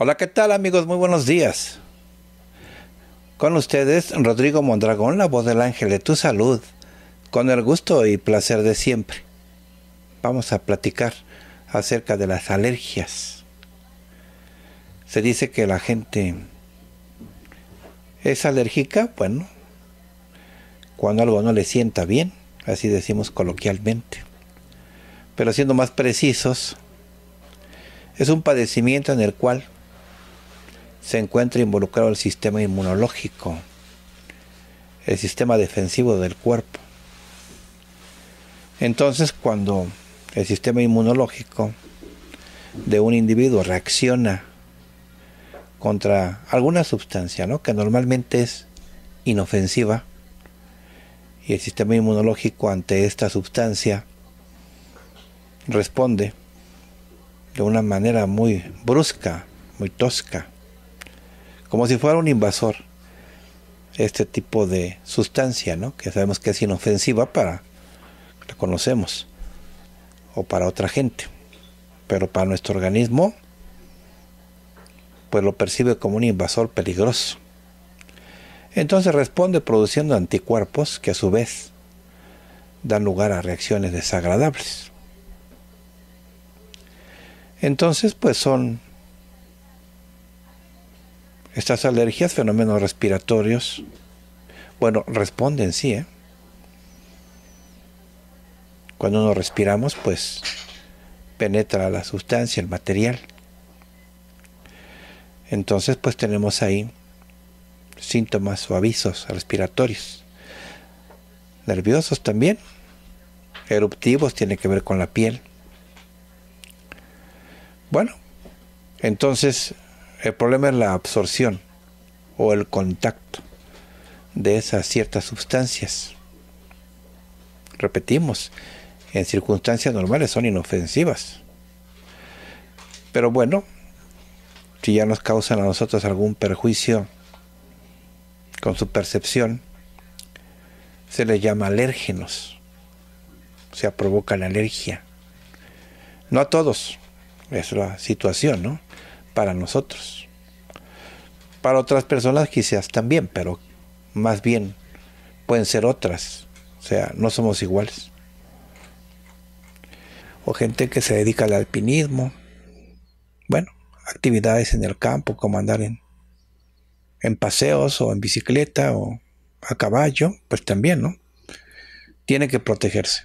Hola, ¿qué tal amigos? Muy buenos días. Con ustedes, Rodrigo Mondragón, la voz del ángel de tu salud, con el gusto y placer de siempre. Vamos a platicar acerca de las alergias. Se dice que la gente es alérgica, bueno, cuando algo no le sienta bien, así decimos coloquialmente. Pero siendo más precisos, es un padecimiento en el cual se encuentra involucrado el sistema inmunológico, el sistema defensivo del cuerpo. Entonces, cuando el sistema inmunológico de un individuo reacciona contra alguna sustancia, que normalmente es inofensiva, y el sistema inmunológico ante esta sustancia responde de una manera muy brusca, muy tosca, como si fuera un invasor, este tipo de sustancia, ¿no? Que sabemos que es inofensiva para, la conocemos, o para otra gente, pero para nuestro organismo, pues lo percibe como un invasor peligroso. Entonces responde produciendo anticuerpos que a su vez dan lugar a reacciones desagradables. Entonces, pues son estas alergias, fenómenos respiratorios, bueno, responden, sí. ¿eh? Cuando nos respiramos, pues penetra la sustancia, el material. Entonces, pues tenemos ahí síntomas o avisos respiratorios. Nerviosos también. Eruptivos tiene que ver con la piel. Bueno, entonces el problema es la absorción o el contacto de esas ciertas sustancias. Repetimos, en circunstancias normales son inofensivas. Pero bueno, si ya nos causan a nosotros algún perjuicio con su percepción, se les llama alérgenos. O sea, provocan alergia. No a todos, es la situación, ¿no? para nosotros. Para otras personas quizás también, pero más bien pueden ser otras. O sea, no somos iguales. O gente que se dedica al alpinismo. Bueno, actividades en el campo, como andar en, en paseos o en bicicleta o a caballo, pues también, ¿no? Tiene que protegerse.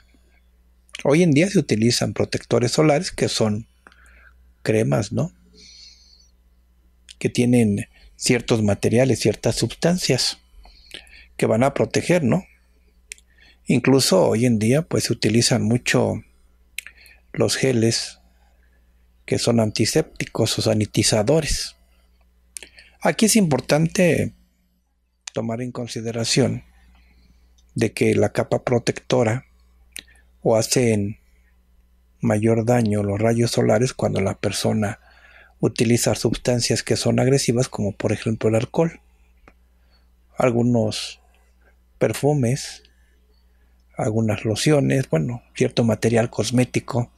Hoy en día se utilizan protectores solares que son cremas, ¿no? que tienen ciertos materiales, ciertas sustancias que van a proteger, ¿no? Incluso hoy en día pues se utilizan mucho los geles que son antisépticos o sanitizadores. Aquí es importante tomar en consideración de que la capa protectora o hacen mayor daño los rayos solares cuando la persona utilizar sustancias que son agresivas como por ejemplo el alcohol, algunos perfumes, algunas lociones, bueno, cierto material cosmético,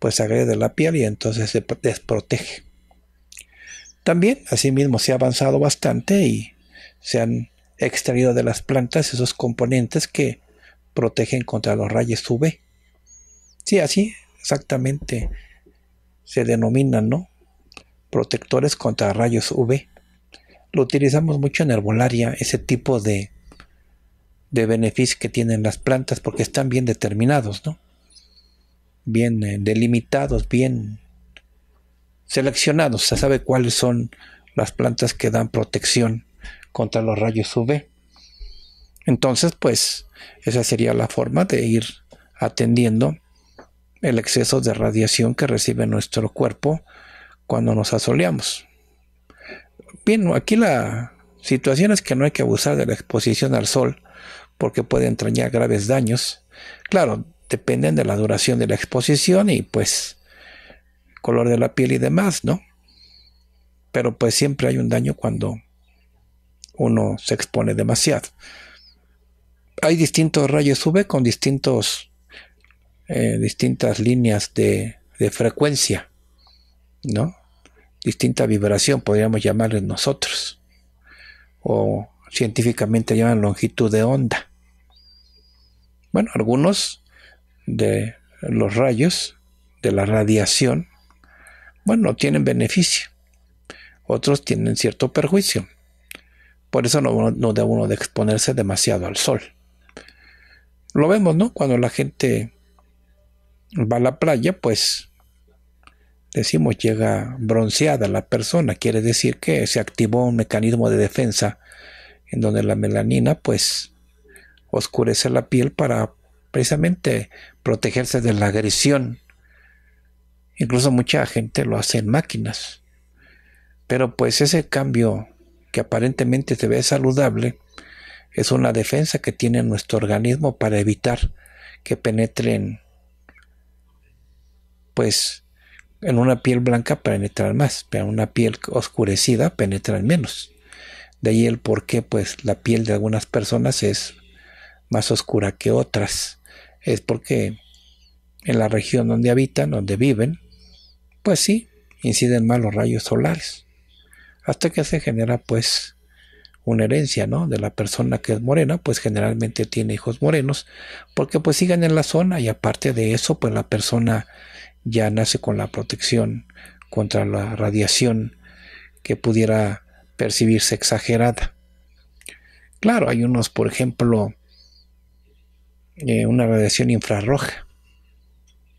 pues agrede la piel y entonces se desprotege. También, asimismo, se ha avanzado bastante y se han extraído de las plantas esos componentes que protegen contra los rayos UV. Sí, así exactamente se denominan, ¿no? protectores contra rayos UV. Lo utilizamos mucho en herbolaria, ese tipo de, de beneficios que tienen las plantas porque están bien determinados, Bien eh, delimitados, bien seleccionados. Se sabe cuáles son las plantas que dan protección contra los rayos UV. Entonces, pues, esa sería la forma de ir atendiendo el exceso de radiación que recibe nuestro cuerpo cuando nos asoleamos. Bien, aquí la situación es que no hay que abusar de la exposición al sol porque puede entrañar graves daños. Claro, dependen de la duración de la exposición y pues color de la piel y demás, ¿no? Pero pues siempre hay un daño cuando uno se expone demasiado. Hay distintos rayos UV con distintos, eh, distintas líneas de frecuencia. ¿no? Distinta vibración, podríamos llamarle nosotros, o científicamente llaman longitud de onda. Bueno, algunos de los rayos, de la radiación, bueno, tienen beneficio, otros tienen cierto perjuicio. Por eso no, no debe uno de exponerse demasiado al sol. Lo vemos, ¿no? Cuando la gente va a la playa, pues decimos, llega bronceada la persona, quiere decir que se activó un mecanismo de defensa en donde la melanina pues oscurece la piel para precisamente protegerse de la agresión. Incluso mucha gente lo hace en máquinas. Pero pues ese cambio que aparentemente se ve saludable es una defensa que tiene nuestro organismo para evitar que penetren pues en una piel blanca penetran más, pero en una piel oscurecida penetran menos. De ahí el por qué, pues la piel de algunas personas es más oscura que otras. Es porque en la región donde habitan, donde viven, pues sí, inciden más los rayos solares. Hasta que se genera pues una herencia, ¿no? De la persona que es morena, pues generalmente tiene hijos morenos, porque pues siguen en la zona y aparte de eso, pues la persona ya nace con la protección contra la radiación que pudiera percibirse exagerada. Claro, hay unos, por ejemplo, eh, una radiación infrarroja.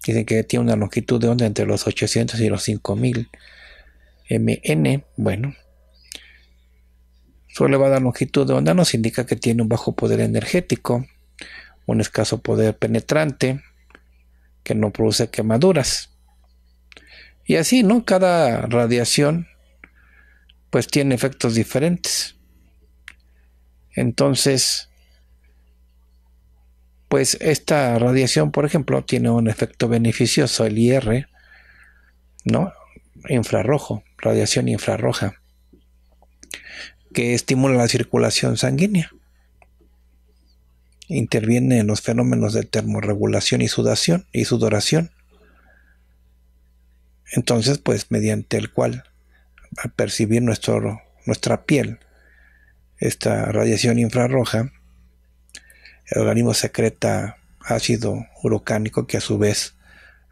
Dicen que tiene una longitud de onda entre los 800 y los 5000 mn. Bueno, su elevada longitud de onda nos indica que tiene un bajo poder energético, un escaso poder penetrante, que no produce quemaduras. Y así, ¿no? Cada radiación pues tiene efectos diferentes. Entonces, pues esta radiación, por ejemplo, tiene un efecto beneficioso, el IR, ¿no? Infrarrojo, radiación infrarroja, que estimula la circulación sanguínea interviene en los fenómenos de termorregulación y sudación y sudoración. Entonces, pues mediante el cual al percibir nuestro, nuestra piel esta radiación infrarroja, el organismo secreta ácido huracánico que a su vez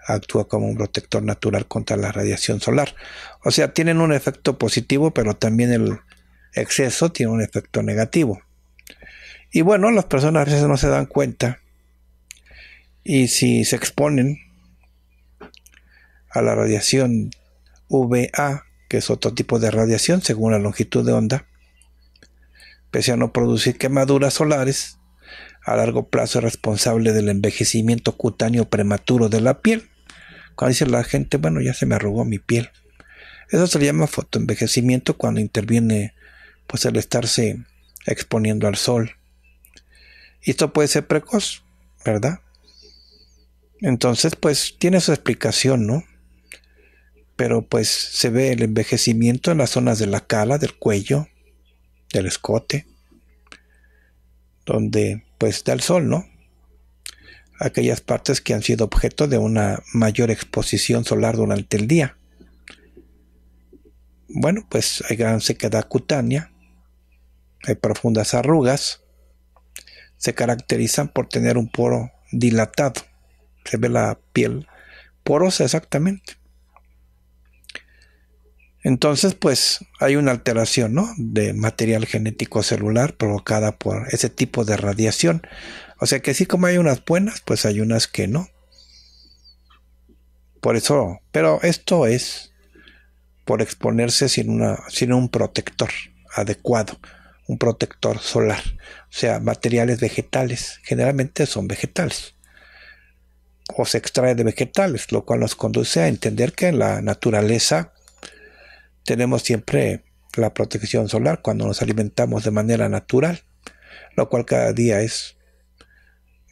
actúa como un protector natural contra la radiación solar. O sea, tienen un efecto positivo, pero también el exceso tiene un efecto negativo. Y bueno, las personas a veces no se dan cuenta. Y si se exponen a la radiación VA, que es otro tipo de radiación según la longitud de onda, pese a no producir quemaduras solares, a largo plazo es responsable del envejecimiento cutáneo prematuro de la piel. Cuando dice la gente, bueno, ya se me arrugó mi piel. Eso se le llama fotoenvejecimiento cuando interviene pues el estarse exponiendo al sol esto puede ser precoz, ¿verdad? Entonces, pues tiene su explicación, ¿no? Pero pues se ve el envejecimiento en las zonas de la cala, del cuello, del escote, donde pues da el sol, ¿no? Aquellas partes que han sido objeto de una mayor exposición solar durante el día. Bueno, pues hay gran sequedad cutánea, hay profundas arrugas, se caracterizan por tener un poro dilatado. Se ve la piel porosa exactamente. Entonces, pues hay una alteración ¿no? de material genético celular provocada por ese tipo de radiación. O sea que sí como hay unas buenas, pues hay unas que no. Por eso, pero esto es por exponerse sin, una, sin un protector adecuado un protector solar, o sea, materiales vegetales, generalmente son vegetales, o se extrae de vegetales, lo cual nos conduce a entender que en la naturaleza tenemos siempre la protección solar cuando nos alimentamos de manera natural, lo cual cada día es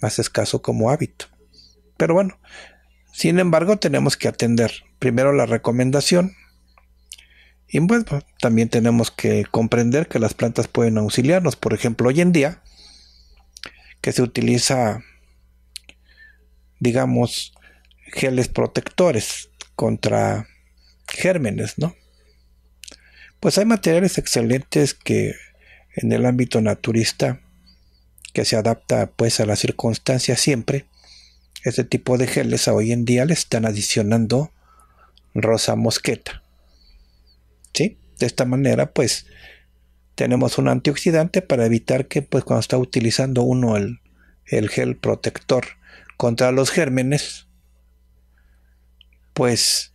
más escaso como hábito. Pero bueno, sin embargo tenemos que atender primero la recomendación y bueno pues, también tenemos que comprender que las plantas pueden auxiliarnos. Por ejemplo, hoy en día, que se utiliza, digamos, geles protectores contra gérmenes, ¿no? Pues hay materiales excelentes que en el ámbito naturista, que se adapta pues a las circunstancias siempre, este tipo de geles hoy en día le están adicionando rosa mosqueta. De esta manera, pues, tenemos un antioxidante para evitar que, pues, cuando está utilizando uno el, gel protector contra los gérmenes, pues,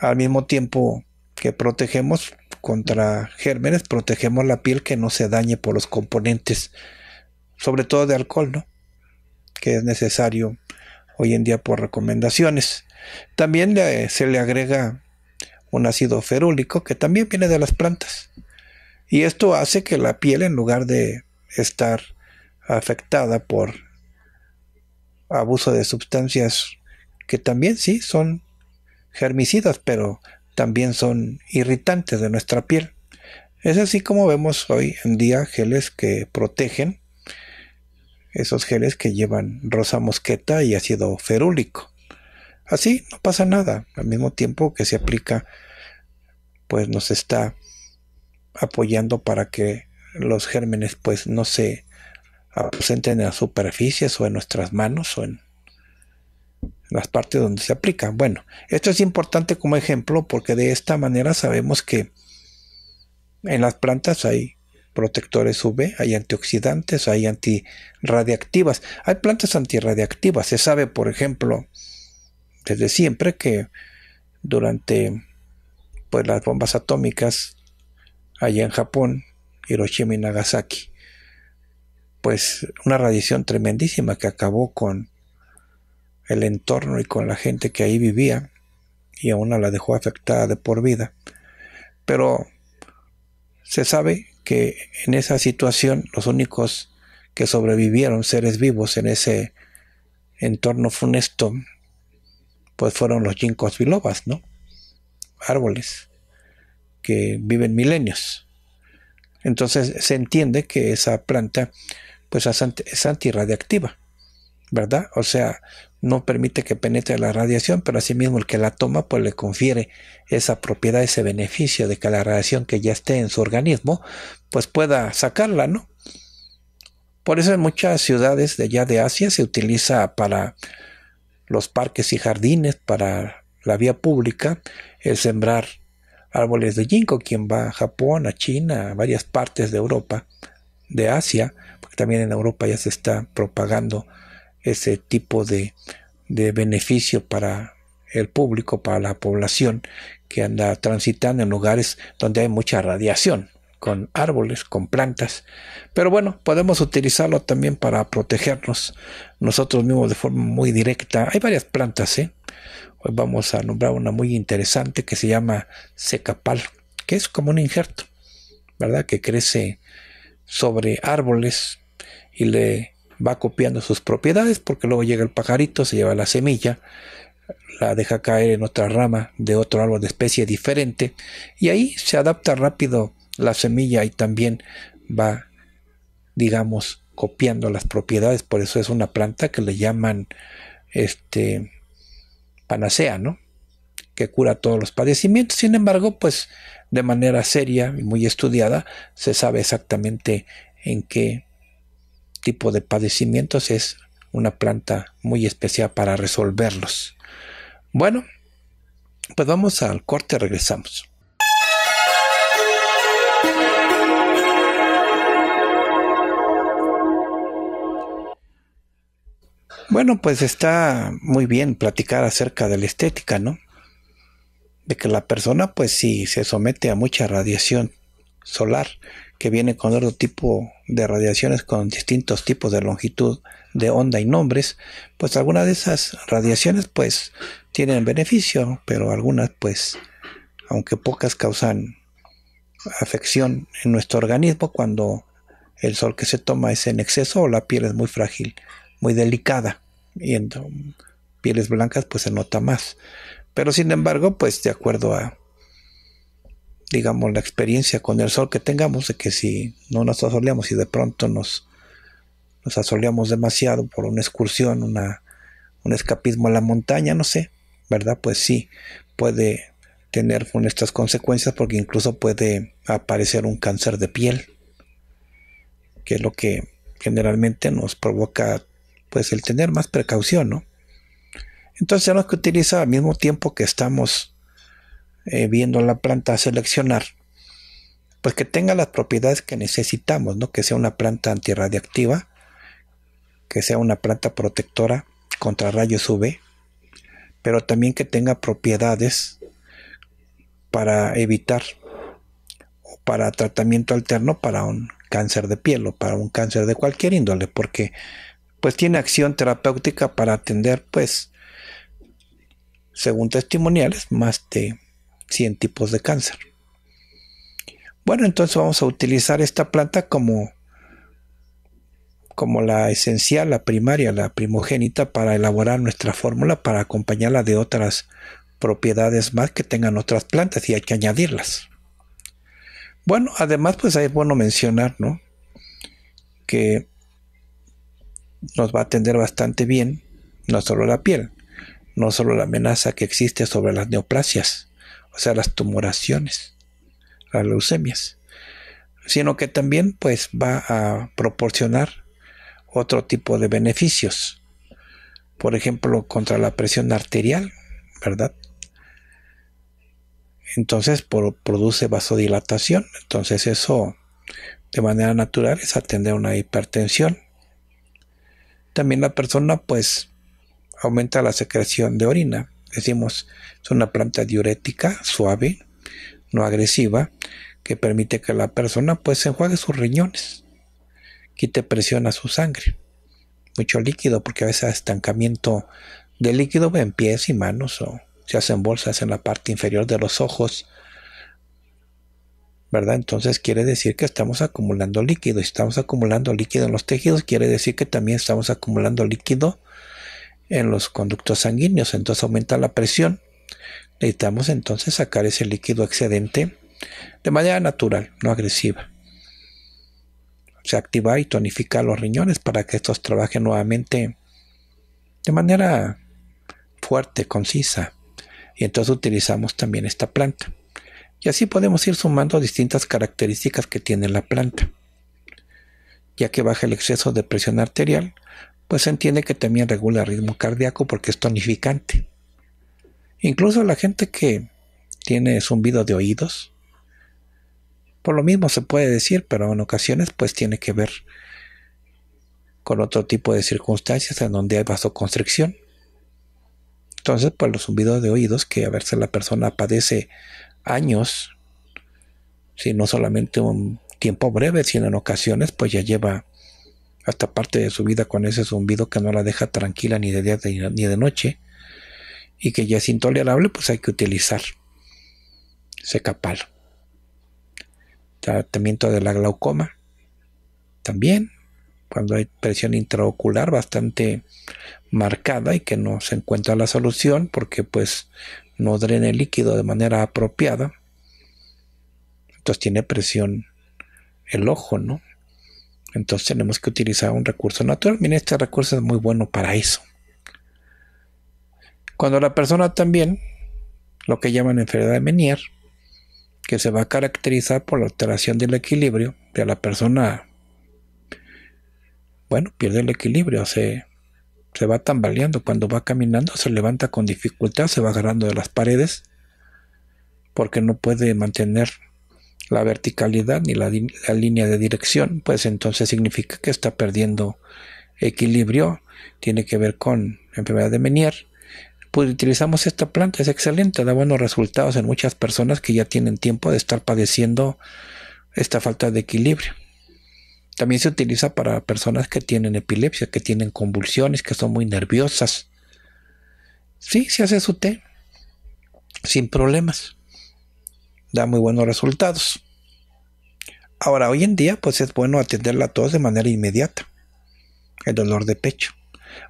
al mismo tiempo que protegemos contra gérmenes, protegemos la piel que no se dañe por los componentes, sobre todo de alcohol, ¿no? Que es necesario hoy en día por recomendaciones. También se le agrega un ácido ferúlico que también viene de las plantas. Y esto hace que la piel, en lugar de estar afectada por abuso de sustancias que también sí son germicidas, pero también son irritantes de nuestra piel. Es así como vemos hoy en día geles que protegen, esos geles que llevan rosa mosqueta y ácido ferúlico. Así no pasa nada. Al mismo tiempo que se aplica, pues nos está apoyando para que los gérmenes pues no se ausenten en las superficies o en nuestras manos o en las partes donde se aplica. Bueno, esto es importante como ejemplo porque de esta manera sabemos que en las plantas hay protectores UV, hay antioxidantes, hay antirradiactivas. Hay plantas antirradiactivas. Se sabe, por ejemplo, desde siempre que durante pues, las bombas atómicas allá en Japón, Hiroshima y Nagasaki, pues una radiación tremendísima que acabó con el entorno y con la gente que ahí vivía y aún la dejó afectada de por vida. Pero se sabe que en esa situación los únicos que sobrevivieron seres vivos en ese entorno funesto pues fueron los ginkgos bilobas, ¿no? Árboles que viven milenios. Entonces se entiende que esa planta pues es antirradiactiva, ¿verdad? O sea, no permite que penetre la radiación, pero asimismo el que la toma pues le confiere esa propiedad, ese beneficio de que la radiación que ya esté en su organismo pues pueda sacarla, ¿no? Por eso en muchas ciudades de allá de Asia se utiliza para los parques y jardines para la vía pública, el sembrar árboles de ginkgo, quien va a Japón, a China, a varias partes de Europa, de Asia, porque también en Europa ya se está propagando ese tipo de, de beneficio para el público, para la población que anda transitando en lugares donde hay mucha radiación con árboles, con plantas. Pero bueno, podemos utilizarlo también para protegernos nosotros mismos de forma muy directa. Hay varias plantas, ¿eh? Hoy vamos a nombrar una muy interesante que se llama secapal, que es como un injerto, ¿verdad? Que crece sobre árboles y le va copiando sus propiedades porque luego llega el pajarito, se lleva la semilla, la deja caer en otra rama de otro árbol de especie diferente y ahí se adapta rápido la semilla y también va, digamos, copiando las propiedades. Por eso es una planta que le llaman este panacea, ¿no? Que cura todos los padecimientos. Sin embargo, pues de manera seria y muy estudiada se sabe exactamente en qué tipo de padecimientos es una planta muy especial para resolverlos. Bueno, pues vamos al corte, regresamos. Bueno, pues está muy bien platicar acerca de la estética, ¿no? De que la persona, pues si se somete a mucha radiación solar, que viene con otro tipo de radiaciones con distintos tipos de longitud de onda y nombres, pues algunas de esas radiaciones pues tienen beneficio, pero algunas pues, aunque pocas causan afección en nuestro organismo cuando el sol que se toma es en exceso o la piel es muy frágil muy delicada. Y en pieles blancas pues se nota más. Pero sin embargo, pues de acuerdo a, digamos, la experiencia con el sol que tengamos, de que si no nos asoleamos y de pronto nos, nos asoleamos demasiado por una excursión, una, un escapismo a la montaña, no sé, ¿verdad? Pues sí, puede tener estas consecuencias porque incluso puede aparecer un cáncer de piel, que es lo que generalmente nos provoca pues el tener más precaución, ¿no? Entonces tenemos que utilizar al mismo tiempo que estamos eh, viendo la planta a seleccionar, pues que tenga las propiedades que necesitamos, ¿no? Que sea una planta antirradiactiva, que sea una planta protectora contra rayos UV, pero también que tenga propiedades para evitar o para tratamiento alterno para un cáncer de piel o para un cáncer de cualquier índole, porque pues tiene acción terapéutica para atender, pues, según testimoniales, más de 100 tipos de cáncer. Bueno, entonces vamos a utilizar esta planta como, como la esencial, la primaria, la primogénita para elaborar nuestra fórmula, para acompañarla de otras propiedades más que tengan otras plantas y hay que añadirlas. Bueno, además pues es bueno mencionar, ¿no? Que nos va a atender bastante bien, no solo la piel, no solo la amenaza que existe sobre las neoplasias, o sea, las tumoraciones, las leucemias, sino que también pues va a proporcionar otro tipo de beneficios. Por ejemplo, contra la presión arterial, ¿verdad? Entonces produce vasodilatación. Entonces eso de manera natural es atender una hipertensión también la persona pues aumenta la secreción de orina. Decimos, es una planta diurética, suave, no agresiva, que permite que la persona pues enjuague sus riñones, quite presión a su sangre, mucho líquido, porque a veces estancamiento de líquido en pies y manos o se hacen bolsas en la parte inferior de los ojos ¿verdad? Entonces quiere decir que estamos acumulando líquido. estamos acumulando líquido en los tejidos, quiere decir que también estamos acumulando líquido en los conductos sanguíneos. Entonces aumenta la presión. Necesitamos entonces sacar ese líquido excedente de manera natural, no agresiva. Se activa y tonifica los riñones para que estos trabajen nuevamente de manera fuerte, concisa. Y entonces utilizamos también esta planta. Y así podemos ir sumando distintas características que tiene la planta. Ya que baja el exceso de presión arterial, pues se entiende que también regula el ritmo cardíaco porque es tonificante. Incluso la gente que tiene zumbido de oídos, por lo mismo se puede decir, pero en ocasiones pues tiene que ver con otro tipo de circunstancias en donde hay vasoconstricción. Entonces, pues los zumbidos de oídos que a veces la persona padece años, si no solamente un tiempo breve, sino en ocasiones, pues ya lleva hasta parte de su vida con ese zumbido que no la deja tranquila ni de día ni de noche y que ya es intolerable, pues hay que utilizar secapal. Tratamiento de la glaucoma. También, cuando hay presión intraocular bastante marcada y que no se encuentra la solución porque pues no drena el líquido de manera apropiada, entonces tiene presión el ojo, ¿no? Entonces tenemos que utilizar un recurso natural. Miren, este recurso es muy bueno para eso. Cuando la persona también, lo que llaman enfermedad de Menier, que se va a caracterizar por la alteración del equilibrio, ya la persona, bueno, pierde el equilibrio, se se va tambaleando, cuando va caminando se levanta con dificultad, se va agarrando de las paredes, porque no puede mantener la verticalidad ni la, línea de dirección, pues entonces significa que está perdiendo equilibrio, tiene que ver con enfermedad de Menier. Pues utilizamos esta planta, es excelente, da buenos resultados en muchas personas que ya tienen tiempo de estar padeciendo esta falta de equilibrio. También se utiliza para personas que tienen epilepsia, que tienen convulsiones, que son muy nerviosas. Sí, se hace su té sin problemas. Da muy buenos resultados. Ahora, hoy en día, pues es bueno atenderla a todos de manera inmediata. El dolor de pecho.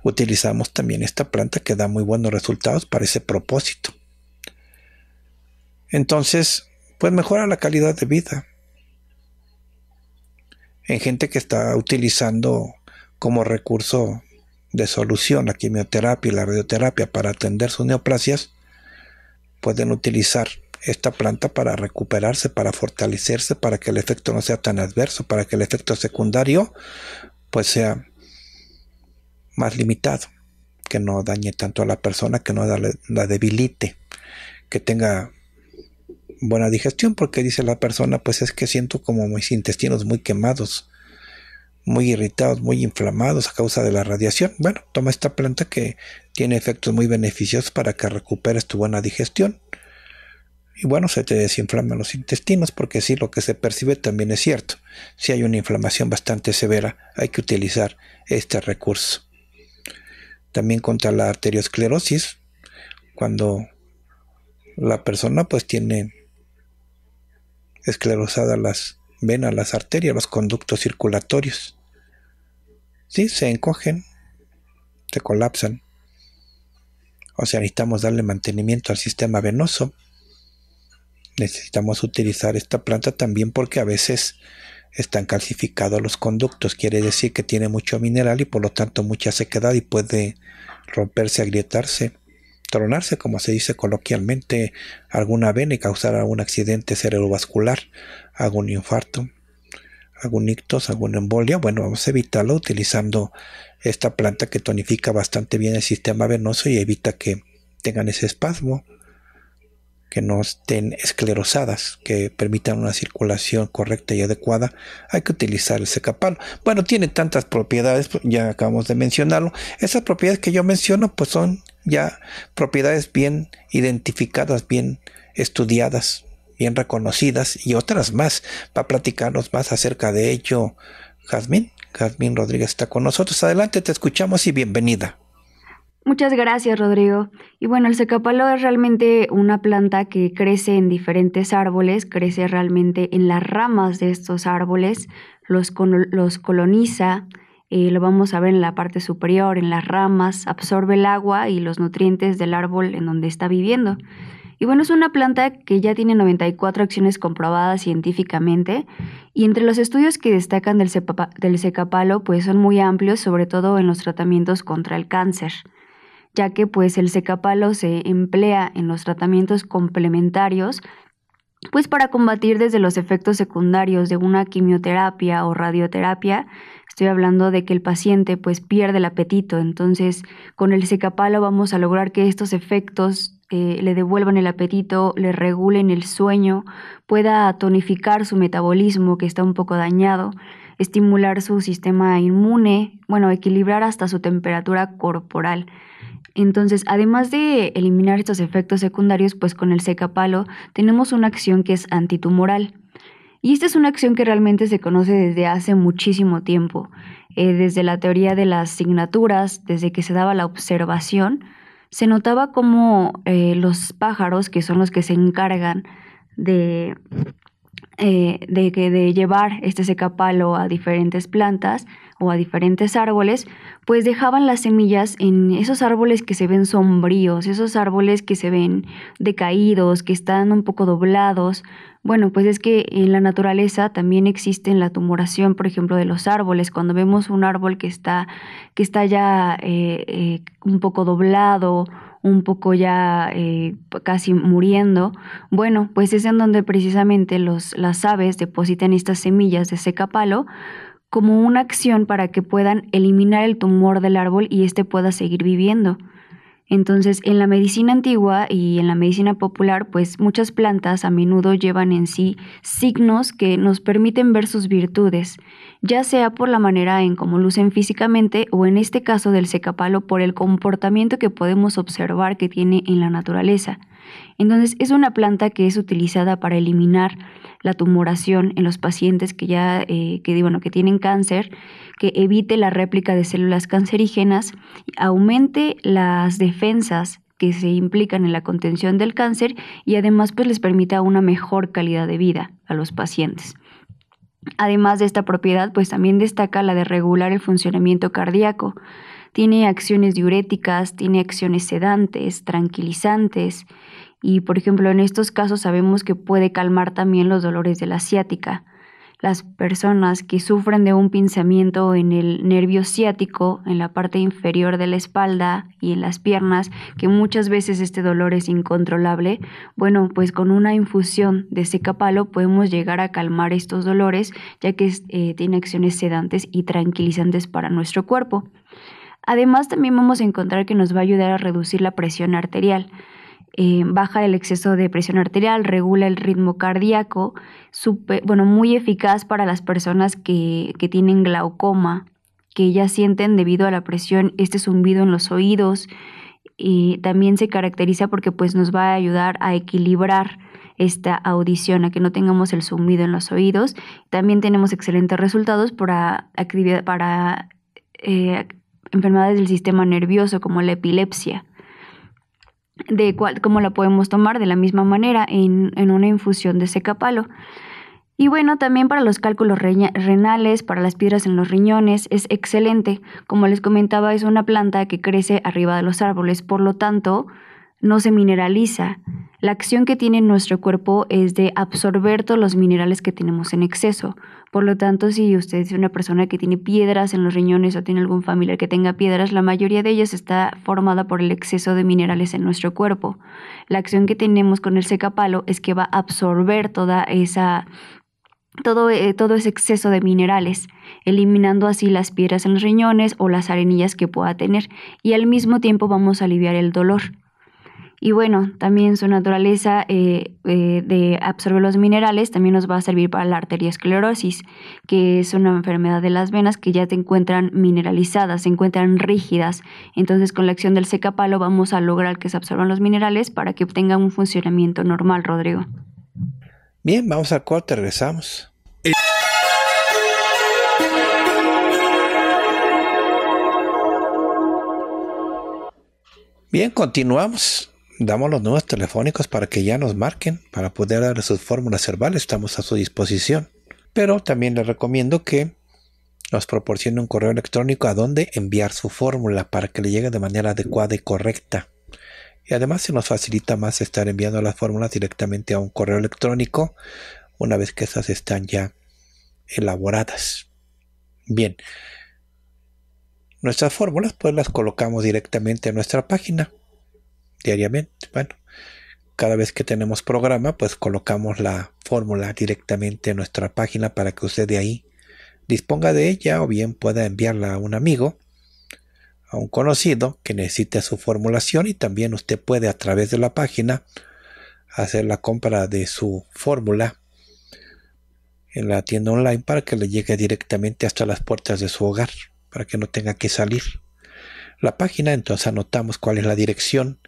Utilizamos también esta planta que da muy buenos resultados para ese propósito. Entonces, pues mejora la calidad de vida, en gente que está utilizando como recurso de solución la quimioterapia y la radioterapia para atender sus neoplasias, pueden utilizar esta planta para recuperarse, para fortalecerse, para que el efecto no sea tan adverso, para que el efecto secundario pues sea más limitado, que no dañe tanto a la persona, que no la debilite, que tenga buena digestión, porque dice la persona, pues es que siento como mis intestinos muy quemados, muy irritados, muy inflamados a causa de la radiación. Bueno, toma esta planta que tiene efectos muy beneficiosos para que recuperes tu buena digestión. Y bueno, se te desinflaman los intestinos, porque sí, lo que se percibe también es cierto. Si hay una inflamación bastante severa, hay que utilizar este recurso. También contra la arteriosclerosis, cuando la persona pues tiene esclerosadas las venas, las arterias, los conductos circulatorios. Sí, se encogen, se colapsan. O sea, necesitamos darle mantenimiento al sistema venoso. Necesitamos utilizar esta planta también porque a veces están calcificados los conductos, quiere decir que tiene mucho mineral y por lo tanto mucha sequedad y puede romperse, agrietarse tronarse, como se dice coloquialmente, alguna vena y causar algún accidente cerebrovascular, algún infarto, algún ictus, alguna embolia. Bueno, vamos a evitarlo utilizando esta planta que tonifica bastante bien el sistema venoso y evita que tengan ese espasmo, que no estén esclerosadas, que permitan una circulación correcta y adecuada, hay que utilizar el secapalo. Bueno, tiene tantas propiedades, pues, ya acabamos de mencionarlo. Esas propiedades que yo menciono, pues son ya propiedades bien identificadas, bien estudiadas, bien reconocidas y otras más. Va a platicarnos más acerca de ello Jazmín. Jazmín Rodríguez está con nosotros. Adelante, te escuchamos y bienvenida. Muchas gracias, Rodrigo. Y bueno, el secapalo es realmente una planta que crece en diferentes árboles, crece realmente en las ramas de estos árboles, los coloniza, eh, lo vamos a ver en la parte superior, en las ramas, absorbe el agua y los nutrientes del árbol en donde está viviendo. Y bueno, es una planta que ya tiene 94 acciones comprobadas científicamente y entre los estudios que destacan del, del secapalo pues son muy amplios, sobre todo en los tratamientos contra el cáncer, ya que pues el secapalo se emplea en los tratamientos complementarios pues para combatir desde los efectos secundarios de una quimioterapia o radioterapia Estoy hablando de que el paciente pues pierde el apetito, entonces con el secapalo vamos a lograr que estos efectos eh, le devuelvan el apetito, le regulen el sueño, pueda tonificar su metabolismo que está un poco dañado, estimular su sistema inmune, bueno, equilibrar hasta su temperatura corporal. Entonces, además de eliminar estos efectos secundarios, pues con el secapalo tenemos una acción que es antitumoral. Y esta es una acción que realmente se conoce desde hace muchísimo tiempo, eh, desde la teoría de las signaturas, desde que se daba la observación, se notaba como eh, los pájaros, que son los que se encargan de, eh, de llevar este secapalo a diferentes plantas o a diferentes árboles, pues dejaban las semillas en esos árboles que se ven sombríos, esos árboles que se ven decaídos, que están un poco doblados, bueno, pues es que en la naturaleza también existe la tumoración, por ejemplo, de los árboles. Cuando vemos un árbol que está, que está ya eh, eh, un poco doblado, un poco ya eh, casi muriendo, bueno, pues es en donde precisamente los, las aves depositan estas semillas de palo como una acción para que puedan eliminar el tumor del árbol y éste pueda seguir viviendo. Entonces, en la medicina antigua y en la medicina popular, pues muchas plantas a menudo llevan en sí signos que nos permiten ver sus virtudes, ya sea por la manera en cómo lucen físicamente o en este caso del secapalo por el comportamiento que podemos observar que tiene en la naturaleza. Entonces, es una planta que es utilizada para eliminar la tumoración en los pacientes que ya, eh, que tienen cáncer, que evite la réplica de células cancerígenas, aumente las defensas que se implican en la contención del cáncer y además pues les permita una mejor calidad de vida a los pacientes. Además de esta propiedad, pues también destaca la de regular el funcionamiento cardíaco. Tiene acciones diuréticas, tiene acciones sedantes, tranquilizantes, y, por ejemplo, en estos casos sabemos que puede calmar también los dolores de la ciática. Las personas que sufren de un pinzamiento en el nervio ciático, en la parte inferior de la espalda y en las piernas, que muchas veces este dolor es incontrolable, bueno, pues con una infusión de secapalo podemos llegar a calmar estos dolores, ya que eh, tiene acciones sedantes y tranquilizantes para nuestro cuerpo. Además, también vamos a encontrar que nos va a ayudar a reducir la presión arterial. Eh, baja el exceso de presión arterial, regula el ritmo cardíaco, bueno, muy eficaz para las personas que, que tienen glaucoma, que ya sienten debido a la presión este zumbido en los oídos. Y también se caracteriza porque pues, nos va a ayudar a equilibrar esta audición, a que no tengamos el zumbido en los oídos. También tenemos excelentes resultados para, eh, enfermedades del sistema nervioso como la epilepsia de cómo la podemos tomar de la misma manera en, una infusión de secapalo. Y bueno, también para los cálculos renales, para las piedras en los riñones, es excelente. Como les comentaba, es una planta que crece arriba de los árboles, por lo tanto, no se mineraliza. La acción que tiene nuestro cuerpo es de absorber todos los minerales que tenemos en exceso. Por lo tanto, si usted es una persona que tiene piedras en los riñones o tiene algún familiar que tenga piedras, la mayoría de ellas está formada por el exceso de minerales en nuestro cuerpo. La acción que tenemos con el secapalo es que va a absorber toda esa todo, eh, todo, ese exceso de minerales, eliminando así las piedras en los riñones o las arenillas que pueda tener, y al mismo tiempo vamos a aliviar el dolor. Y bueno, también su naturaleza eh, eh, de absorber los minerales también nos va a servir para la arteriosclerosis, que es una enfermedad de las venas que ya se encuentran mineralizadas, se encuentran rígidas. Entonces, con la acción del secapalo vamos a lograr que se absorban los minerales para que obtengan un funcionamiento normal, Rodrigo. Bien, vamos al corte, regresamos. Bien, continuamos damos los números telefónicos para que ya nos marquen, para poder dar sus fórmulas herbales, estamos a su disposición. Pero también les recomiendo que nos proporcione un correo electrónico a donde enviar su fórmula para que le llegue de manera adecuada y correcta. Y además se nos facilita más estar enviando las fórmulas directamente a un correo electrónico una vez que esas están ya elaboradas. Bien, nuestras fórmulas pues las colocamos directamente en nuestra página diariamente. Bueno, cada vez que tenemos programa, pues colocamos la fórmula directamente en nuestra página para que usted de ahí disponga de ella o bien pueda enviarla a un amigo, a un conocido que necesite su formulación y también usted puede a través de la página hacer la compra de su fórmula en la tienda online para que le llegue directamente hasta las puertas de su hogar, para que no tenga que salir la página, entonces anotamos cuál es la dirección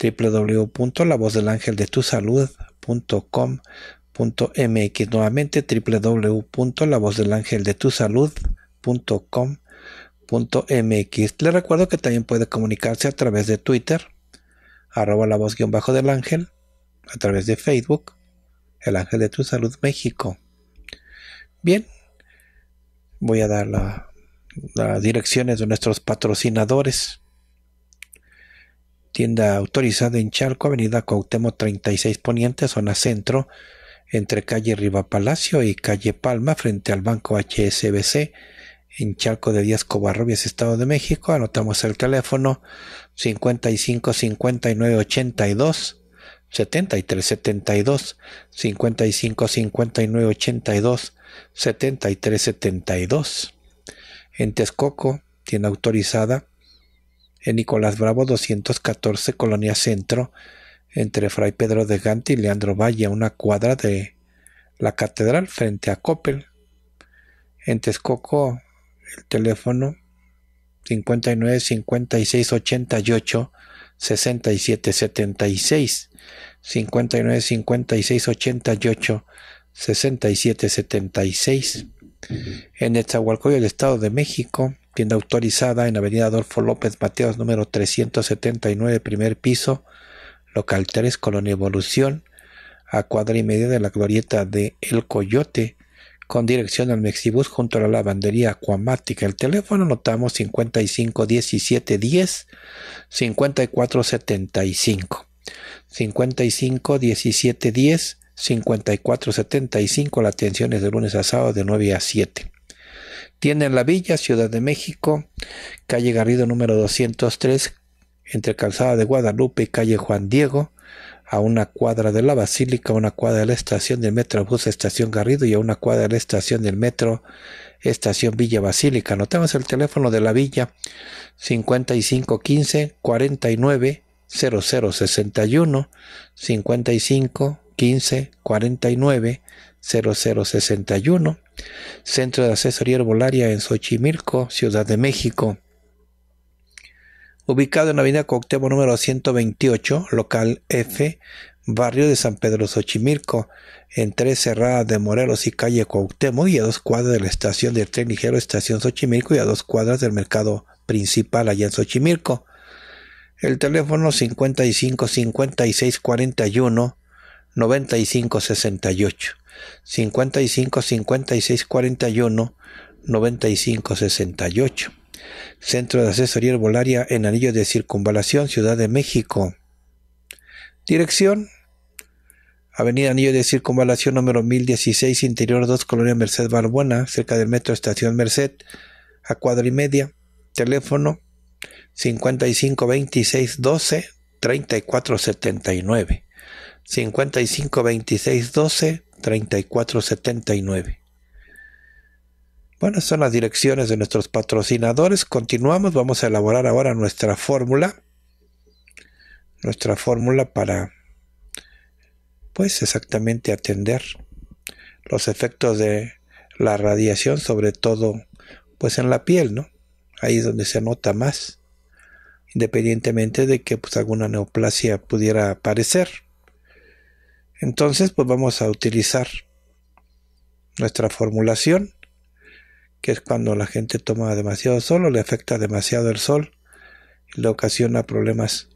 www.lavozdelangeldetusalud.com.mx nuevamente www.lavozdelangeldetusalud.com.mx le recuerdo que también puede comunicarse a través de Twitter arroba la voz guión bajo del ángel a través de Facebook el ángel de tu salud México bien voy a dar la las direcciones de nuestros patrocinadores. Tienda autorizada en Charco, Avenida Cautemo 36 Poniente, zona centro, entre calle Riva Palacio y calle Palma, frente al Banco HSBC, en Charco de Díaz Covarrubias, Estado de México. Anotamos el teléfono 55 59 82 73 72 55 59 82 73 72 en Texcoco, tiene autorizada, en Nicolás Bravo 214, Colonia Centro, entre Fray Pedro de Gante y Leandro Valle, a una cuadra de la catedral frente a Coppel. En Texcoco, el teléfono 59 56 88 67 76 59 56 88 67 76 en el Estado de México, tienda autorizada en Avenida Adolfo López Mateos, número 379, primer piso, local 3, Colonia Evolución, a cuadra y media de la glorieta de El Coyote, con dirección al Mexibus junto a la lavandería acuamática. El teléfono notamos 55 17 10 54 75. 55 17 10 5475. La atención es de lunes a sábado de 9 a 7. tienen la Villa, Ciudad de México, calle Garrido número 203, entre Calzada de Guadalupe y calle Juan Diego, a una cuadra de la Basílica, a una cuadra de la estación del Metrobús Estación Garrido y a una cuadra de la estación del Metro Estación Villa Basílica. Notamos el teléfono de la Villa 5515 49 0061 55 15 0061, Centro de Asesoría Herbolaria en Xochimilco, Ciudad de México. Ubicado en la avenida Coctemo número 128, local F, barrio de San Pedro Xochimilco, tres Cerrada de Morelos y calle Coctemo, y a dos cuadras de la estación del tren ligero Estación Xochimilco y a dos cuadras del mercado principal allá en Xochimilco. El teléfono 55 56 41 9568, 55 56 41 95 68. Centro de Asesoría Herbolaria en Anillo de Circunvalación, Ciudad de México. Dirección. Avenida Anillo de Circunvalación número 1016, Interior 2, Colonia Merced Barbona, cerca del Metro Estación Merced, a cuadra y media. Teléfono 55 26 12 34 79. 55 26 12 34 79. Bueno, son las direcciones de nuestros patrocinadores. Continuamos, vamos a elaborar ahora nuestra fórmula. Nuestra fórmula para, pues exactamente atender los efectos de la radiación, sobre todo, pues en la piel, ¿no? Ahí es donde se nota más, independientemente de que pues, alguna neoplasia pudiera aparecer. Entonces, pues vamos a utilizar nuestra formulación, que es cuando la gente toma demasiado sol o le afecta demasiado el sol le ocasiona problemas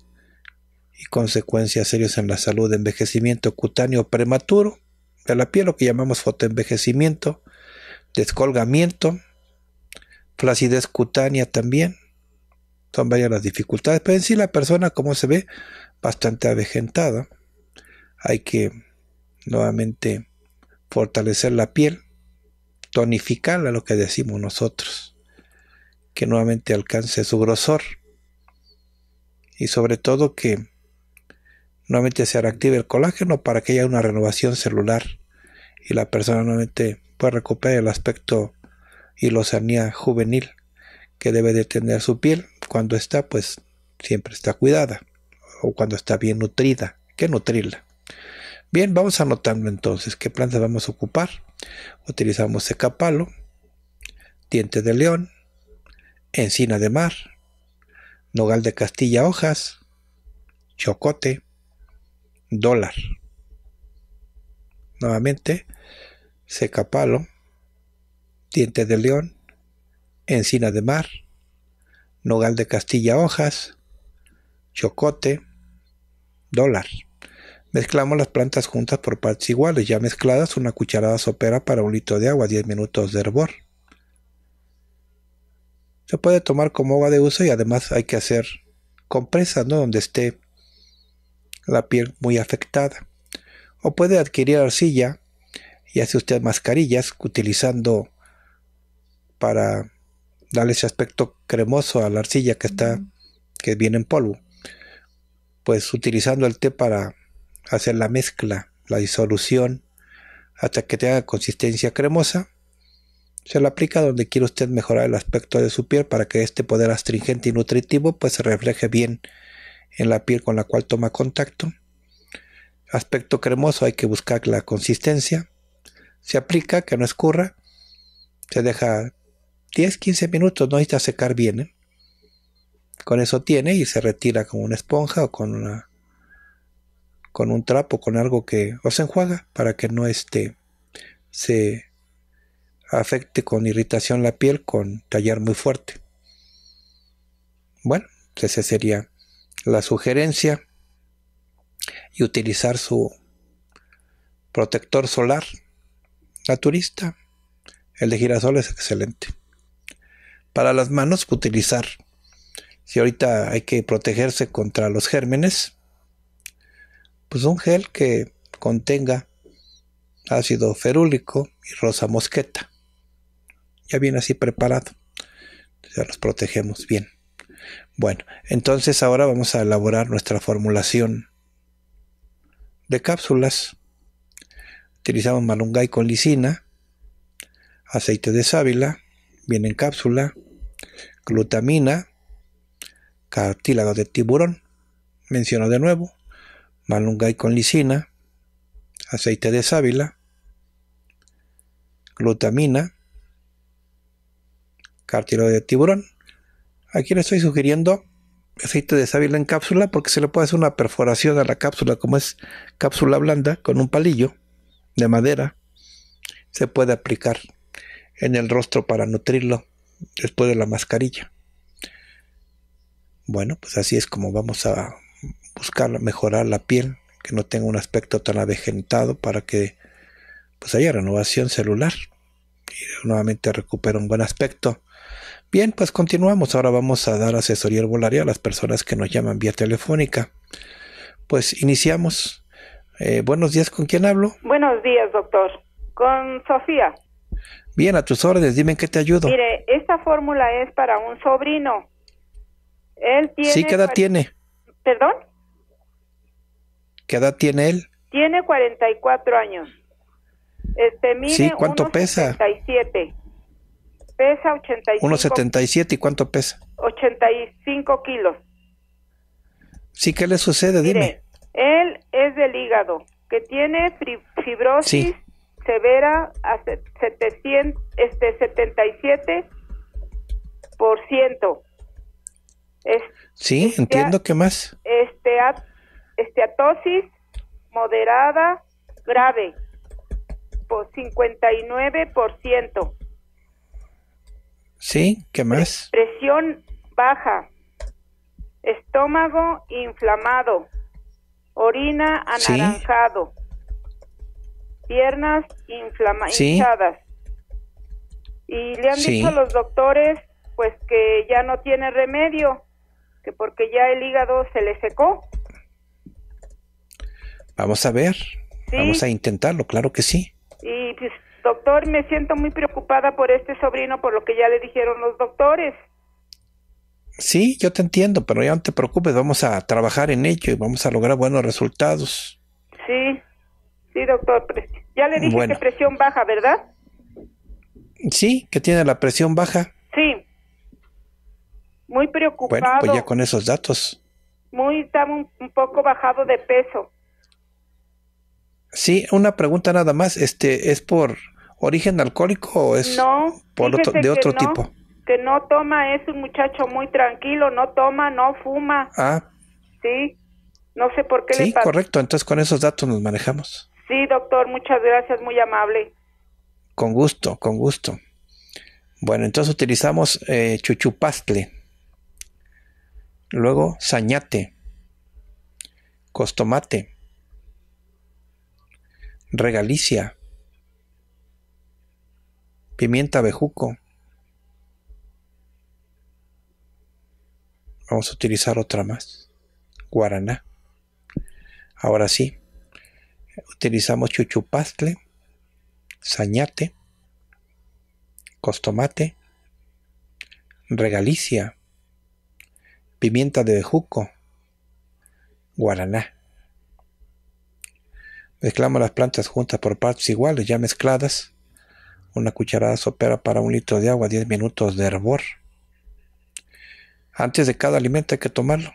y consecuencias serias en la salud, envejecimiento cutáneo prematuro de la piel, lo que llamamos fotoenvejecimiento, descolgamiento, flacidez cutánea también. Son varias las dificultades, pero en sí la persona, como se ve, bastante avejentada hay que nuevamente fortalecer la piel, tonificarla, lo que decimos nosotros, que nuevamente alcance su grosor y sobre todo que nuevamente se reactive el colágeno para que haya una renovación celular y la persona nuevamente pueda recuperar el aspecto y la lozanía juvenil que debe de tener su piel cuando está pues siempre está cuidada o cuando está bien nutrida, que nutrirla. Bien, vamos anotando entonces qué plantas vamos a ocupar. Utilizamos secapalo, diente de león, encina de mar, nogal de castilla hojas, chocote, dólar. Nuevamente, secapalo, diente de león, encina de mar, nogal de castilla hojas, chocote, dólar. Mezclamos las plantas juntas por partes iguales, ya mezcladas una cucharada sopera para un litro de agua, 10 minutos de hervor. Se puede tomar como agua de uso y además hay que hacer compresas, ¿no? Donde esté la piel muy afectada. O puede adquirir arcilla y hace usted mascarillas utilizando para darle ese aspecto cremoso a la arcilla que está que viene en polvo. Pues utilizando el té para hacer la mezcla, la disolución, hasta que tenga consistencia cremosa. Se la aplica donde quiere usted mejorar el aspecto de su piel para que este poder astringente y nutritivo pues se refleje bien en la piel con la cual toma contacto. Aspecto cremoso hay que buscar la consistencia. Se aplica, que no escurra. Se deja 10-15 minutos, no necesita secar bien. ¿eh? Con eso tiene y se retira con una esponja o con una con un trapo, con algo que os enjuaga para que no esté, se afecte con irritación la piel con tallar muy fuerte. Bueno, pues esa sería la sugerencia y utilizar su protector solar naturista. El de girasol es excelente. Para las manos, pues, utilizar. Si ahorita hay que protegerse contra los gérmenes, pues un gel que contenga ácido ferúlico y rosa mosqueta. Ya viene así preparado. Ya nos protegemos bien. Bueno, entonces ahora vamos a elaborar nuestra formulación de cápsulas. Utilizamos malungay con lisina, aceite de sábila, viene en cápsula, glutamina, cartílago de tiburón, menciono de nuevo, malungay con lisina, aceite de sábila, glutamina, cartílago de tiburón. Aquí le estoy sugiriendo aceite de sábila en cápsula porque se le puede hacer una perforación a la cápsula, como es cápsula blanda con un palillo de madera. Se puede aplicar en el rostro para nutrirlo después de la mascarilla. Bueno, pues así es como vamos a buscar mejorar la piel, que no tenga un aspecto tan avejentado para que pues haya renovación celular y nuevamente recupera un buen aspecto. Bien, pues continuamos. Ahora vamos a dar asesoría herbolaria a las personas que nos llaman vía telefónica. Pues iniciamos. Eh, buenos días, ¿con quién hablo? Buenos días, doctor. Con Sofía. Bien, a tus órdenes, dime en qué te ayudo. Mire, esta fórmula es para un sobrino. ¿Sí qué edad tiene? ¿Perdón? ¿Qué edad tiene él? Tiene 44 años. Este, mide sí, ¿cuánto 1, pesa? 87. 85. 1,77 y cuánto pesa? 85 kilos. Sí, ¿qué le sucede? Dime. él es del hígado, que tiene fibrosis severa a 700, este, 77 sí, este, entiendo. ¿Qué más? Este ha esteatosis moderada grave por 59%. Sí, ¿qué más? Presión baja, estómago inflamado, orina anaranjado, piernas inflamadas. Y le han dicho a los doctores pues que ya no tiene remedio, que porque ya el hígado se le secó. Vamos a ver. Vamos a intentarlo, claro que sí. Y pues, doctor, me siento muy preocupada por este sobrino, por lo que ya le dijeron los doctores. Sí, yo te entiendo, pero ya no te preocupes, vamos a trabajar en ello y vamos a lograr buenos resultados. Sí, sí, doctor. Ya le dije que presión baja, ¿verdad? Sí, que tiene la presión baja. Sí. Muy preocupado. Bueno, pues ya con esos datos. Muy, está un poco bajado de peso. Sí, una pregunta nada más. Este, ¿Es por origen alcohólico o es por otro, de otro tipo? Que no toma, es un muchacho muy tranquilo, no toma, no fuma. Ah. Sí, no sé por qué. Sí, correcto, entonces con esos datos nos manejamos. Sí, doctor, muchas gracias, muy amable. Con gusto, con gusto. Bueno, entonces utilizamos eh, chuchupastle, luego sañate, costomate, regalicia, pimienta de bejuco. Vamos a utilizar otra más, guaraná. Ahora sí, utilizamos chuchupastle, sañate, costomate, regalicia, pimienta de bejuco, guaraná. Mezclamos las plantas juntas por partes iguales, ya mezcladas. Una cucharada sopera para un litro de agua, 10 minutos de hervor. Antes de cada alimento hay que tomarlo.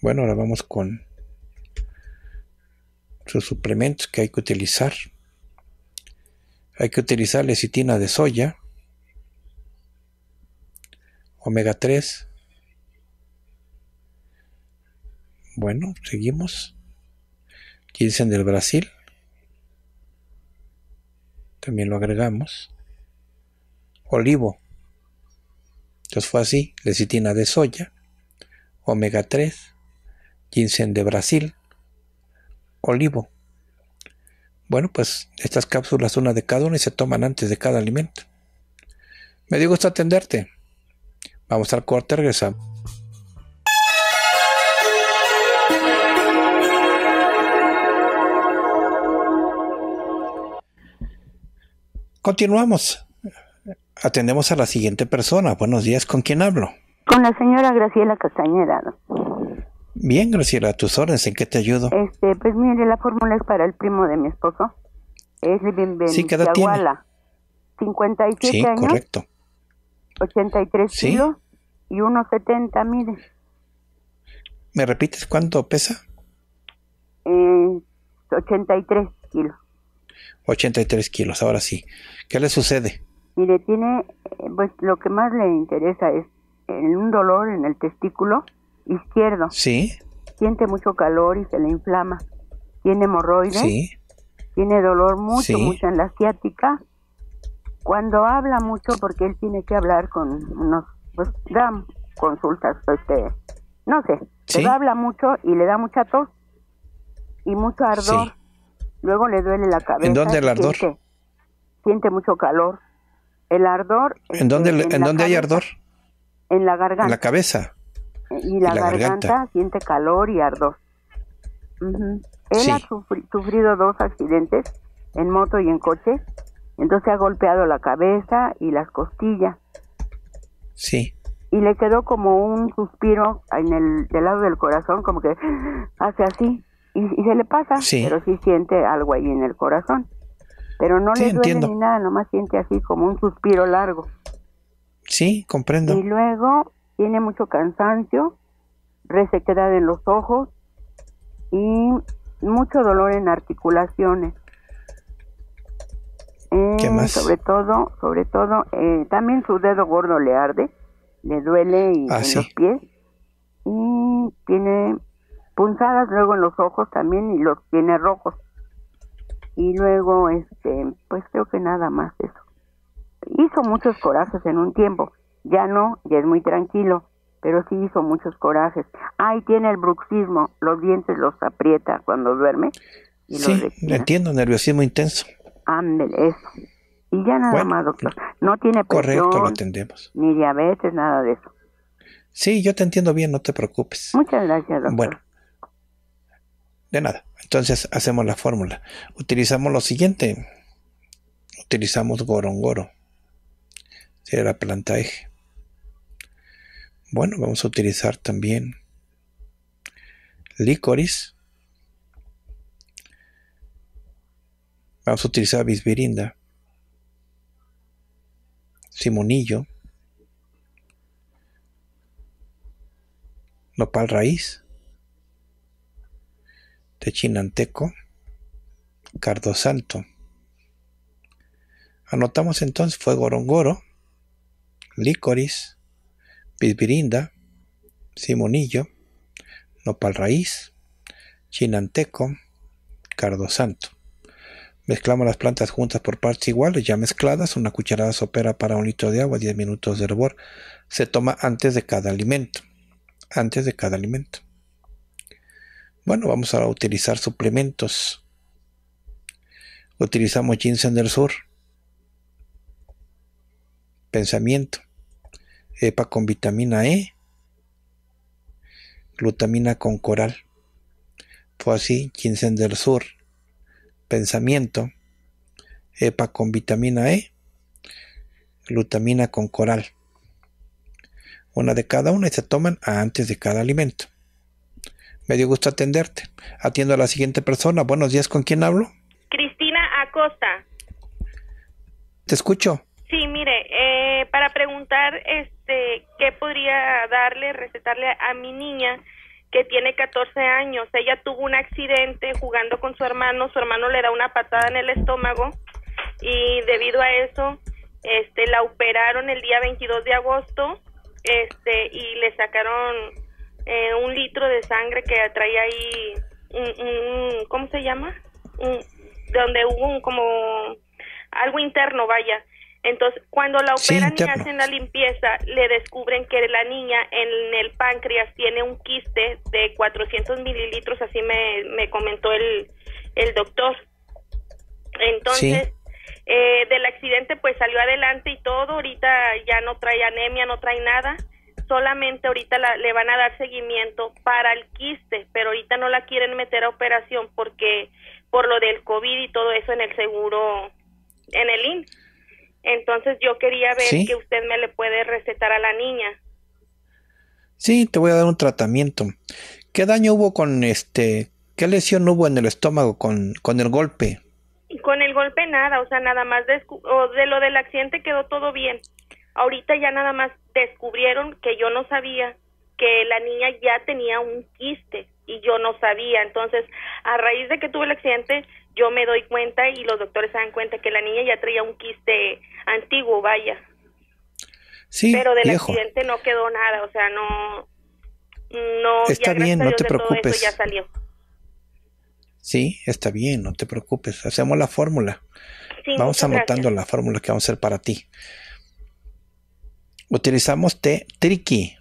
Bueno, ahora vamos con sus suplementos que hay que utilizar. Hay que utilizar lecitina de soya, omega 3. Bueno, seguimos ginseng del Brasil. También lo agregamos. Olivo. Entonces fue así. Lecitina de soya. Omega 3. Ginseng de Brasil. Olivo. Bueno, pues estas cápsulas, una de cada una, y se toman antes de cada alimento. Me dio gusto atenderte. Vamos al corte, regresamos. Continuamos. Atendemos a la siguiente persona. Buenos días, ¿con quién hablo? Con la señora Graciela Castañeda. Bien, Graciela, tus órdenes, ¿en qué te ayudo? Este, pues mire, la fórmula es para el primo de mi esposo. Es de bienvenido Sí, ¿qué edad tiene? 57 sí, años. correcto. 83 ¿Sí? kilos y 1,70, mire. ¿Me repites cuánto pesa? 83 eh, kilos. 83 kilos, ahora sí. ¿Qué le sucede? Mire, tiene, pues lo que más le interesa es un dolor en el testículo izquierdo. Sí. Siente mucho calor y se le inflama. Tiene hemorroides. Sí. Tiene dolor mucho, mucho en la ciática. Cuando habla mucho, porque él tiene que hablar con unos, pues da consultas, pues, no sé, pero habla mucho y le da mucha tos y mucho ardor. Luego le duele la cabeza. ¿En dónde el ardor? Siente, mucho calor. El ardor. ¿En dónde, este, en, hay ardor? En la garganta. En la cabeza. Y la, garganta, siente calor y ardor. Él ha sufrido dos accidentes en moto y en coche. Entonces ha golpeado la cabeza y las costillas. Sí. Y le quedó como un suspiro en el del lado del corazón, como que hace así y, se le pasa, pero sí siente algo ahí en el corazón. Pero no le duele ni nada, nomás siente así como un suspiro largo. Sí, comprendo. Y luego tiene mucho cansancio, resequedad en los ojos y mucho dolor en articulaciones. ¿Qué eh, más? Sobre todo, sobre todo, eh, también su dedo gordo le arde, le duele y ah, en los pies y tiene punzadas, luego en los ojos también y los tiene rojos. Y luego, este, pues creo que nada más eso. Hizo muchos corajes en un tiempo, ya no, ya es muy tranquilo, pero sí hizo muchos corajes. Ahí tiene el bruxismo, los dientes los aprieta cuando duerme. sí, entiendo, nerviosismo intenso. eso. Y ya nada más, doctor. Eh, no tiene presión, correcto, lo entendemos. ni diabetes, nada de eso. Sí, yo te entiendo bien, no te preocupes. Muchas gracias, doctor. Bueno, de nada. Entonces hacemos la fórmula. Utilizamos lo siguiente. Utilizamos gorongoro. Sería la planta eje. Bueno, vamos a utilizar también licoris. Vamos a utilizar bisbirinda. Simonillo. Nopal raíz de cardo santo. Anotamos entonces fue Gorongoro, Licoris, Pizbirinda, Simonillo, Nopal Raíz, Chinanteco, Cardosanto. Mezclamos las plantas juntas por partes iguales, ya mezcladas, una cucharada sopera para un litro de agua, 10 minutos de hervor. Se toma antes de cada alimento. Antes de cada alimento. Bueno, vamos a utilizar suplementos. Utilizamos ginseng del sur. Pensamiento. EPA con vitamina E. Glutamina con coral. Fue pues así, ginseng del sur. Pensamiento. EPA con vitamina E. Glutamina con coral. Una de cada una y se toman antes de cada alimento. Me dio gusto atenderte. Atiendo a la siguiente persona. Buenos días, ¿con quién hablo? Cristina Acosta. Te escucho. Sí, mire, eh, para preguntar este, qué podría darle, recetarle a mi niña que tiene 14 años. Ella tuvo un accidente jugando con su hermano, su hermano le da una patada en el estómago y debido a eso este la operaron el día 22 de agosto este y le sacaron eh, un litro de sangre que traía ahí, ¿cómo se llama? donde hubo un, como algo interno, vaya. Entonces, cuando la operan y hacen la limpieza, le descubren que la niña en el páncreas tiene un quiste de 400 mililitros, así me, me comentó el, el doctor. Entonces, eh, del accidente pues salió adelante y todo, ahorita ya no trae anemia, no trae nada, solamente ahorita le van a dar seguimiento para el quiste, pero ahorita no la quieren meter a operación porque por lo del COVID y todo eso en el seguro, en el IN. Entonces yo quería ver que usted me le puede recetar a la niña. Sí, te voy a dar un tratamiento. ¿Qué daño hubo con este, qué lesión hubo en el estómago con, con el golpe? Con el golpe nada, o sea, nada más de, de lo del accidente quedó todo bien. Ahorita ya nada más descubrieron que yo no sabía que la niña ya tenía un quiste y yo no sabía. Entonces, a raíz de que tuve el accidente, yo me doy cuenta y los doctores se dan cuenta que la niña ya traía un quiste antiguo, vaya. Sí, pero del accidente no quedó nada, o sea, no no Está bien, no te preocupes. Ya salió. Sí, está bien, no te preocupes. Hacemos la fórmula. vamos anotando la fórmula que vamos a hacer para ti utilizamos T triqui.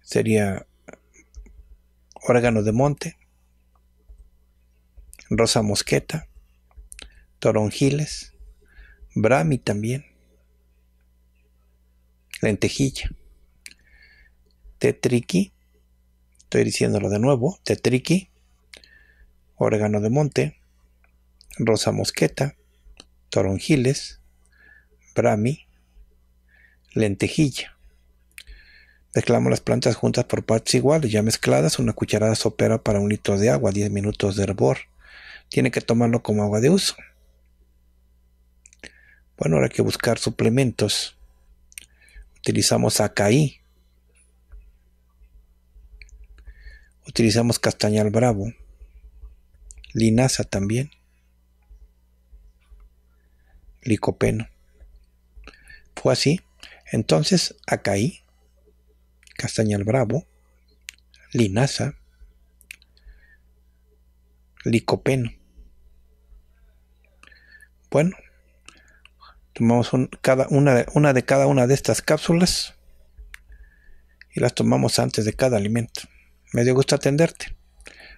Sería órgano de monte, rosa mosqueta, toronjiles, brami también, lentejilla, triqui estoy diciéndolo de nuevo, triqui órgano de monte, rosa mosqueta, toronjiles, brahmi, lentejilla. Mezclamos las plantas juntas por partes iguales, ya mezcladas, una cucharada sopera para un litro de agua, 10 minutos de hervor. Tiene que tomarlo como agua de uso. Bueno, ahora hay que buscar suplementos. Utilizamos acaí. Utilizamos castañal bravo. Linaza también. Licopeno. Fue así. Entonces, Acaí, Castañal Bravo, Linaza, Licopeno. Bueno, tomamos cada una, una de cada una de estas cápsulas y las tomamos antes de cada alimento. Me dio gusto atenderte.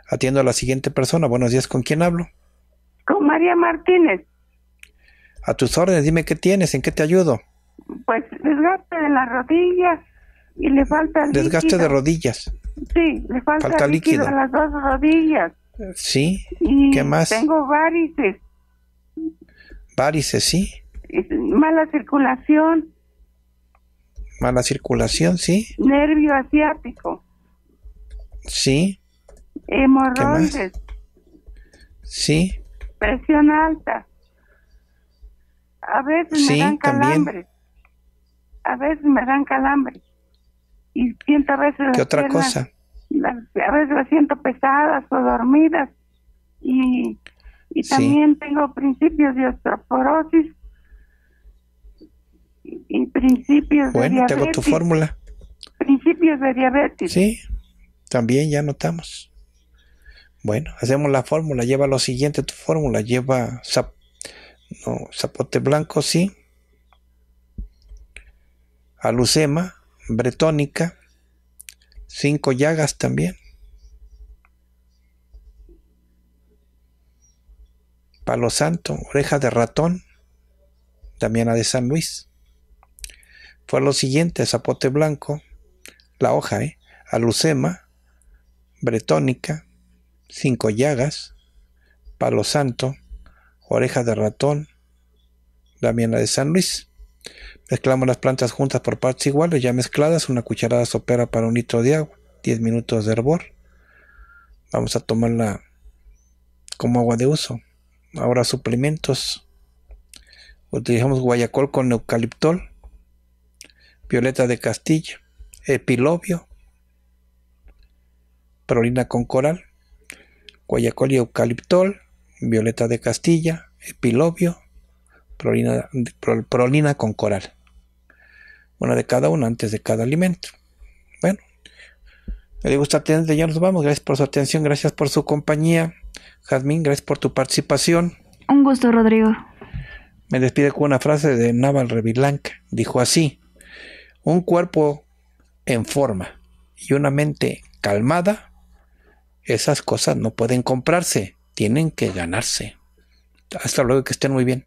Atiendo a la siguiente persona. Buenos días, ¿con quién hablo? Con María Martínez. A tus órdenes, dime qué tienes, en qué te ayudo pues desgaste de las rodillas y le falta desgaste de rodillas sí le falta, líquido, a las dos rodillas sí qué más tengo varices varices sí mala circulación mala circulación sí nervio asiático sí hemorroides sí presión alta a veces me dan calambres también a veces me dan calambres y siento a veces ¿Qué otra cosa? a veces las siento pesadas o dormidas y, y también tengo principios de osteoporosis y, principios de diabetes. Bueno, tengo tu fórmula. Principios de diabetes. Sí, también ya notamos. Bueno, hacemos la fórmula. Lleva lo siguiente tu fórmula. Lleva zap, zapote blanco, sí alucema, bretónica, cinco llagas también. Palo Santo, oreja de ratón, Damiana de San Luis. Fue lo siguiente, zapote blanco, la hoja, ¿eh? alucema, bretónica, cinco llagas, palo santo, oreja de ratón, Damiana de San Luis. Mezclamos las plantas juntas por partes iguales, ya mezcladas, una cucharada sopera para un litro de agua, 10 minutos de hervor. Vamos a tomarla como agua de uso. Ahora suplementos. Utilizamos guayacol con eucaliptol, violeta de castilla, epilobio prolina con coral, guayacol y eucaliptol, violeta de castilla, epilobio prolina, con coral. Una de cada una antes de cada alimento. Bueno, me digo ya nos vamos. Gracias por su atención, gracias por su compañía. Jazmín, gracias por tu participación. Un gusto, Rodrigo. Me despide con una frase de Naval Revilanca. Dijo así: Un cuerpo en forma y una mente calmada, esas cosas no pueden comprarse, tienen que ganarse. Hasta luego, que estén muy bien.